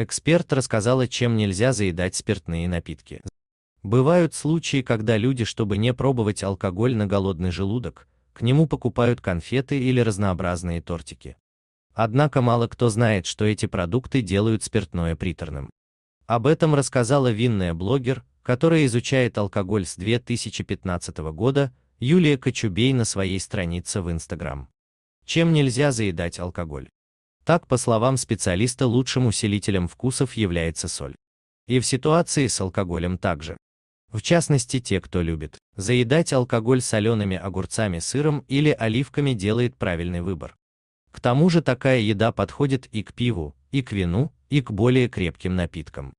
Эксперт рассказала, чем нельзя заедать спиртные напитки. Бывают случаи, когда люди, чтобы не пробовать алкоголь на голодный желудок, к нему покупают конфеты или разнообразные тортики. Однако мало кто знает, что эти продукты делают спиртное приторным. Об этом рассказала винная блогер, которая изучает алкоголь с 2015 года, Юлия Кочубей на своей странице в Инстаграм. Чем нельзя заедать алкоголь? Так, по словам специалиста, лучшим усилителем вкусов является соль. И в ситуации с алкоголем также. В частности, те, кто любит заедать алкоголь солеными огурцами, сыром или оливками, делает правильный выбор. К тому же такая еда подходит и к пиву, и к вину, и к более крепким напиткам.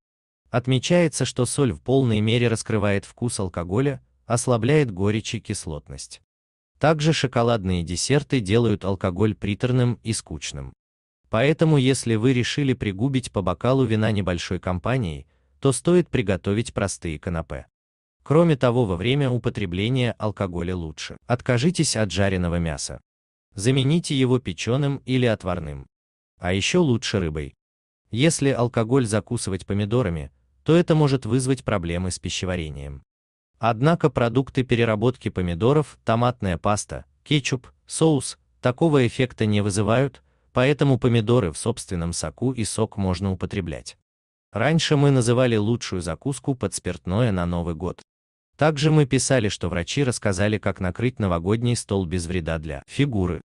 Отмечается, что соль в полной мере раскрывает вкус алкоголя, ослабляет горечь и кислотность. Также шоколадные десерты делают алкоголь приторным и скучным. Поэтому если вы решили пригубить по бокалу вина небольшой компанией, то стоит приготовить простые канапе. Кроме того, во время употребления алкоголя лучше откажитесь от жареного мяса. Замените его печеным или отварным. А еще лучше рыбой. Если алкоголь закусывать помидорами, то это может вызвать проблемы с пищеварением. Однако продукты переработки помидоров, томатная паста, кетчуп, соус такого эффекта не вызывают, поэтому помидоры в собственном соку и сок можно употреблять. Раньше мы называли лучшую закуску под спиртное на Новый год. Также мы писали, что врачи рассказали, как накрыть новогодний стол без вреда для фигуры.